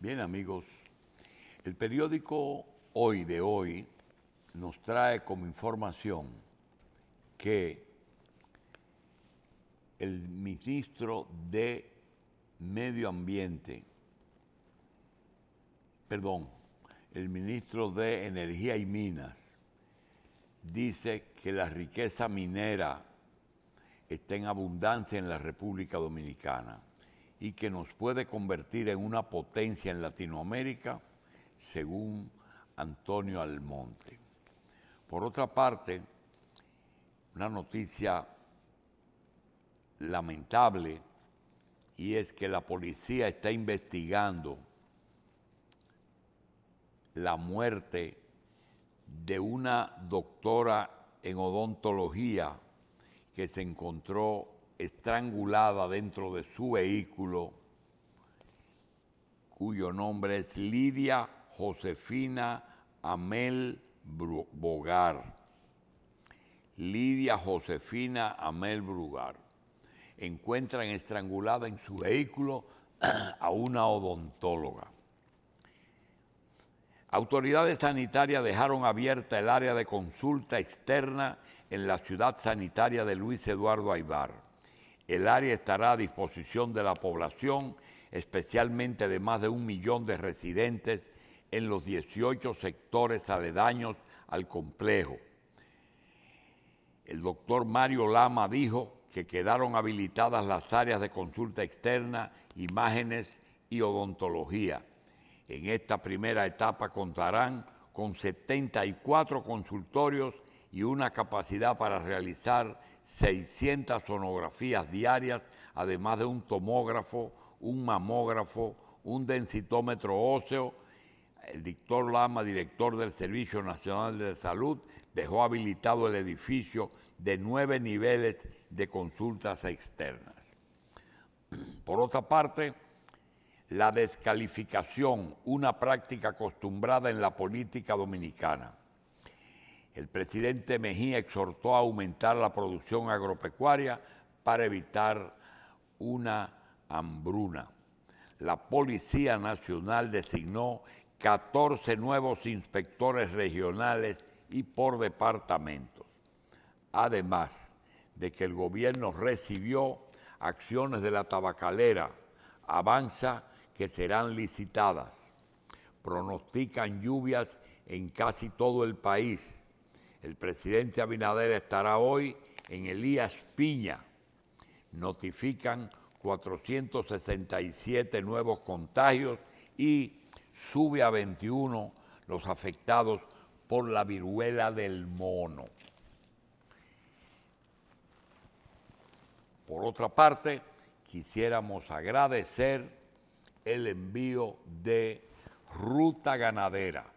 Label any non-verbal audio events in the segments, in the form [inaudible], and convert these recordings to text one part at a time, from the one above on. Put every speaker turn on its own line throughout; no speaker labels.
Bien amigos, el periódico Hoy de Hoy nos trae como información que el ministro de Medio Ambiente, perdón, el ministro de Energía y Minas, dice que la riqueza minera está en abundancia en la República Dominicana y que nos puede convertir en una potencia en Latinoamérica, según Antonio Almonte. Por otra parte, una noticia lamentable y es que la policía está investigando la muerte de una doctora en odontología que se encontró estrangulada dentro de su vehículo, cuyo nombre es Lidia Josefina Amel Bogar. Lidia Josefina Amel Brugar. Encuentran estrangulada en su vehículo [clears throat] a una odontóloga. Autoridades sanitarias dejaron abierta el área de consulta externa en la ciudad sanitaria de Luis Eduardo Aibar el área estará a disposición de la población, especialmente de más de un millón de residentes en los 18 sectores aledaños al complejo. El doctor Mario Lama dijo que quedaron habilitadas las áreas de consulta externa, imágenes y odontología. En esta primera etapa contarán con 74 consultorios y una capacidad para realizar 600 sonografías diarias, además de un tomógrafo, un mamógrafo, un densitómetro óseo. El doctor Lama, director del Servicio Nacional de Salud, dejó habilitado el edificio de nueve niveles de consultas externas. Por otra parte, la descalificación, una práctica acostumbrada en la política dominicana el presidente Mejía exhortó a aumentar la producción agropecuaria para evitar una hambruna. La Policía Nacional designó 14 nuevos inspectores regionales y por departamentos. Además de que el gobierno recibió acciones de la tabacalera, avanza que serán licitadas. Pronostican lluvias en casi todo el país el presidente Abinader estará hoy en Elías Piña. Notifican 467 nuevos contagios y sube a 21 los afectados por la viruela del mono. Por otra parte, quisiéramos agradecer el envío de Ruta Ganadera,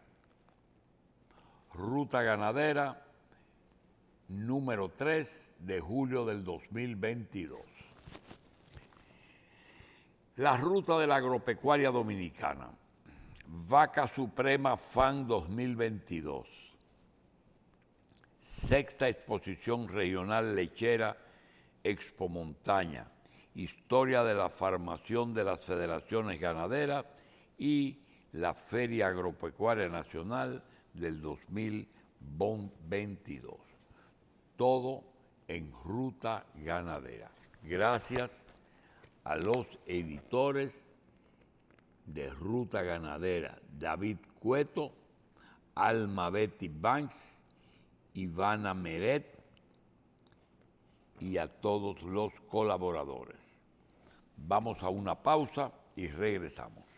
ruta ganadera número 3 de julio del 2022. La ruta de la agropecuaria dominicana, Vaca Suprema FAN 2022, sexta exposición regional lechera Expo Montaña, historia de la formación de las federaciones ganaderas y la Feria Agropecuaria Nacional del 2022. Todo en ruta ganadera. Gracias a los editores de Ruta Ganadera, David Cueto, Alma Betty Banks, Ivana Meret y a todos los colaboradores. Vamos a una pausa y regresamos.